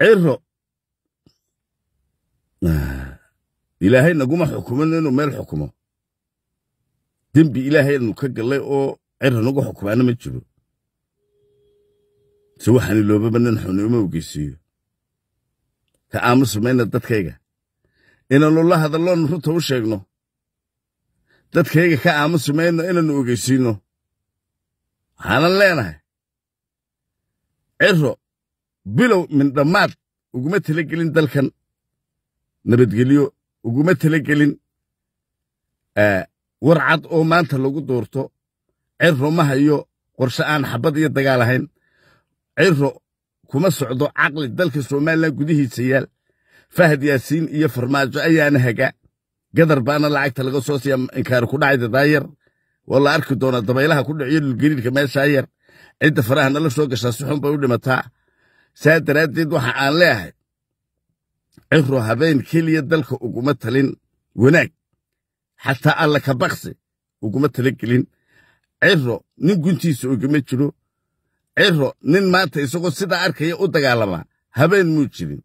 cirro ilaahay naguma xukumin inuu meel xukumo dembi ilaahay ilaahaynu ka galay oo cirro nagu xukumaana ma jiro se waxaani loobaba nin xuni uma ogeysiiyo ka aamusi mayna dadkayga inaannu la hadalloonu runta u sheegno dadkayga ka aamusi mayno inaannu ogeysiino waxaanan leenahay cirro bilow min dhammaad uguma talagelin dalkan nabadgelyo uguma talagelin eh, warcad oo maanta lagu doorto cirro ma hayo qorshe aan xabad iyo dagaal ahayn ciro kuma socdo caqli dalka somalilan gudihiisa yaal fahad yaasiin iyo farmaajo ayaana haga gadar baana lacagta laga soo siya inkaari ku dhacay dadaayar waa la arki doona dabaylaha ku dhacyo dhulgeliirka meeshaa yar cidda farahana la soo gashaa si xun bay u dhimataa saa daraaddeed waxa aan leeahay cirru habeen keliya dalka uguma talin wanaag xataa alla ka bakse uguma talagelin cirro nin guntiisa ugama jiro cirro nin maanta isagoo sidaa arkaya u dagaalamaa habeen muu jirin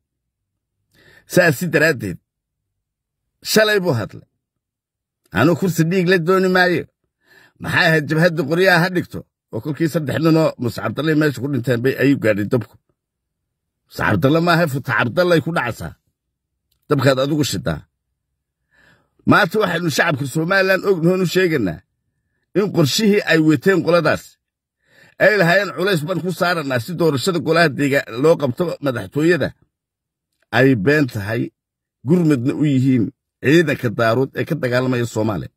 saasi daraaddeed shalay buu hadlay anuu kursi dhiig la dooni maayo maxay ahayd jabhadda qoryaha ha dhigto oo kolkii saddex ninoo muse cabdallahi meesha ku dhinteen bay ayuu gaadhay dabku saxardalla maaha fatax ku dhacaysaa dabkaad adigu shidaa maanta waxaynu shacabka somalilan ognahoonu sheegaynaa in qorshihii ay weteen qoladaas ay lahaayeen culays baan ku saarannaa si doorashada golaha deegaa loo qabto madaxtooyada ay been tahay gurmadna u yihiin ciidanka daaruud ee ka dagaalamaya soomaaliya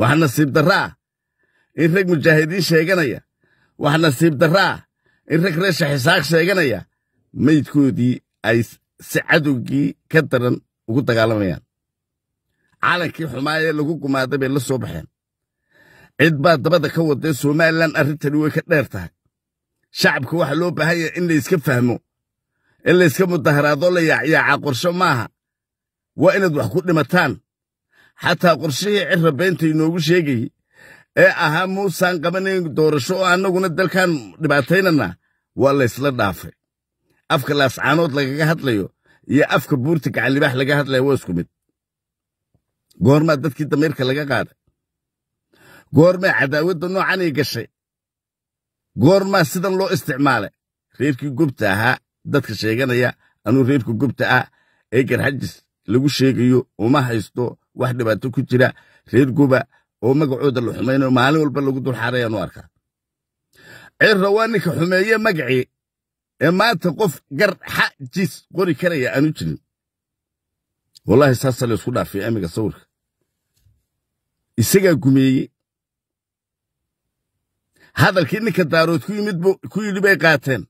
wax nasiib darraa in rag mujaahidiin sheeganaya wax nasiib darraa in rag reesha xisaaq sheeganaya meydkoodii ay si cadowgii ka daran ugu dagaalamayaan caalankii xumaa ee lagu gumaaday bay la soo baxeen cid baa dabada ka wadee somalilan arrintani way ka dheer tahay shacabka waxaa loo baahan yahay in layska fahmo in layska mudaharaadoo la yaacyaaca qorsho maaha waa inaad wax ku dhimataan xataa qorshihii cirra beenta inoogu sheegayey ee ahaa muusaan qabanayn doorasho oo annaguna dalkan dhibaataynana waa laysla dhaafay afka laascaanood lagaga hadlayo iyo afka buurta gacanlibaax laga hadlaya waa isku mid goormaa dadkii damiirka laga qaaday goormaa cadaawadda noocanay gashay goormaa sidan loo isticmaalay reerkii gubta ahaa dadka sheeganaya anuu reerka gubta ah ee garxajis lagu sheegayo uma haysto wax dhibaato ku jira reer guba oo magacooda la xumaynayo maalin walba lagu dulxaarayaan arkaa ceerra waa ninka xumeeye magacii ee maanta qof gar xajis qori karaya aanu jirin wallaahi saasa la isku dhaafay amiga sawirka isagaa gumeeyey hadalkii ninka daarood ku yimid ku yidhi bay qaateen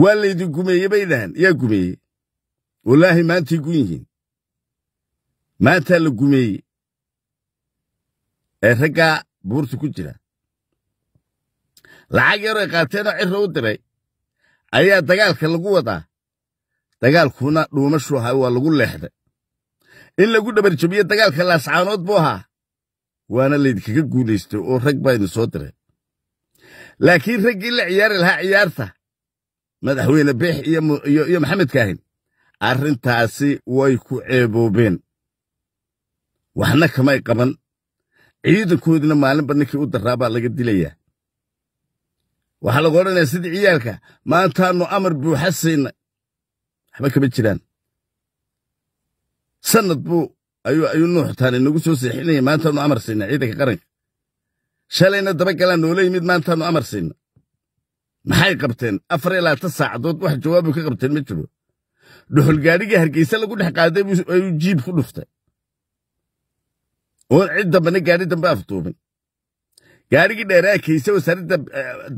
waa laydin gumeeyey bay dhahan yaa gumeeyey wallaahi maantay gun yihiin maantaa la gumeeyey ee raggaa buurta ku jira lacag yaroo qaateeno cirra u diray ayaa dagaalka lagu wadaa dagaalkuna dhuumashu ahaa waa lagu leexday in lagu dhabarjabiye dagaalka laascaanood buu ahaa waana laydinkaga guulaystay oo rag baaynu soo diray laakiin raggii la ciyaari lahaa ciyaarta madaxweyne beex iyo maxamed kaahin arrintaasi way ku ceeboobeen waxna kamay qaban ciidankoodina maalinba ninkii u daraa baa laga dilayaa waxaa lagu odhanayaa sidii ciyaalka maantaanu amar buuxa siinay waxba kama jiraan sanad buu ayuu nuuxtaan nagu soo seexinaya maantaanu amar siinay ciidanka qaranka shalayna daba galaan noola yimid maantaanu amar siinay maxay qabteen afar iyo labaatan saacadood wax jawaabu ka qabteen ma jiro dhuxulgaadhigii hargeysa lagu dhex qaaday ayuu jiib ku dhuftay oon cid dambena gaari dambe afduuban gaarigii dheeraakiisa wasaaradda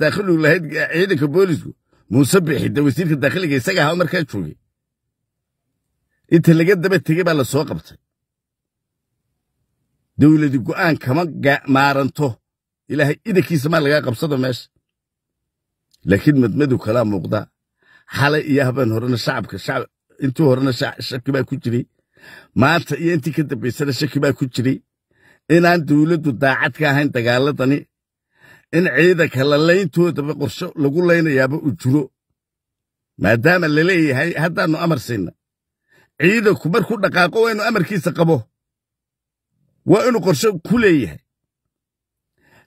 daakhilugu lahayd ciidanka booliisku muuse bixidda wasiirka daakhiliga isaga ahaa markaa joogay inta laga daba tegey baa la soo qabtay dawladi go'aan kama maaranto ilaahay idankiisa maa lagaa qabsado meesha laakiin madmadow kalaa muuqda xalay iyo habeen horena shacabka intii horena shaki baa ku jiray maanta iyo intii ka dambaysana shaki baa ku jiray inaan dawladdu daacad ka ahayn dagaaladani in ciidanka lalayntoodaba qorsho lagu laynayaaba u jiro maadaama la leeyahay haddaannu amar siinna ciidanku markuu dhaqaaqo waa inu amarkiisa qabo waa inuu qorsho ku leeyahay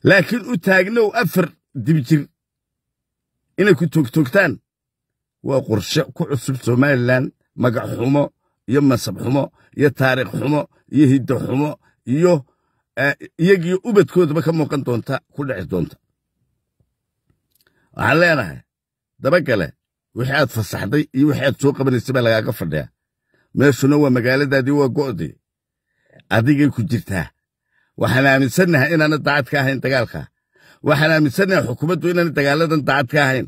laakiin u taagnow afar dibjir inay ku toogtoogtaan waa qorshe ku cusub somalilan magac xumo iyo mansab xumo iyo taariikh xumo iyo hiddo xumo iyo Eh, iyagii ubadkoodaba ka muuqan doonta ku dhici doonta waxaan leenahay dabagale wixii aad fasaxday iyo wixii aad soo qabanaysa baa lagaaga fadhiyaa meeshuna waa magaaladaadii waa go'dii adigay ku jirtaa waxaan aaminsannahay inaana daacadka ahayn dagaalka waxaan aaminsannahay xukuumaddu inaana dagaaladan daacadka ahayn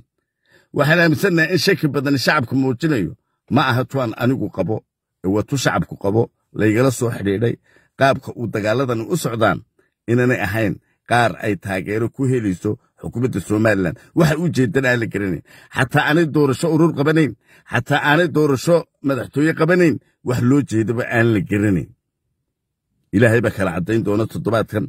waxaan aaminsannahay in shaki badan shacabka muujinayo ma aha tuwaan anigu qabo waa tu shacabku qabo laygala soo xidhiidhay qaabka uu dagaaladani u socdaan inaanay ahayn qaar ay taageero ku helayso xukuumadda somalilan waxa u ujeeddana aan la garanayn xataa aanay doorasho urur qabanayn xataa aanay doorasho madaxtooye qabanayn wax loo jeedaba aan la garanayn ilaahay baa kala caddayn doona toddobaadkan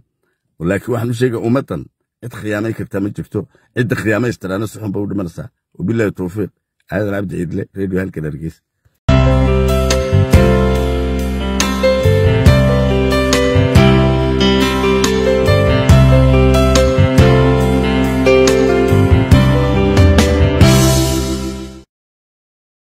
laakiin waxaan u sheegaya ummaddan cid khiyaamayn kartaa ma jirto cidda khiyaamaystaana suxun ba u dhimanaysaa wabilaahi towfiiq aadan cabdi ciidle redio halkan hargeysa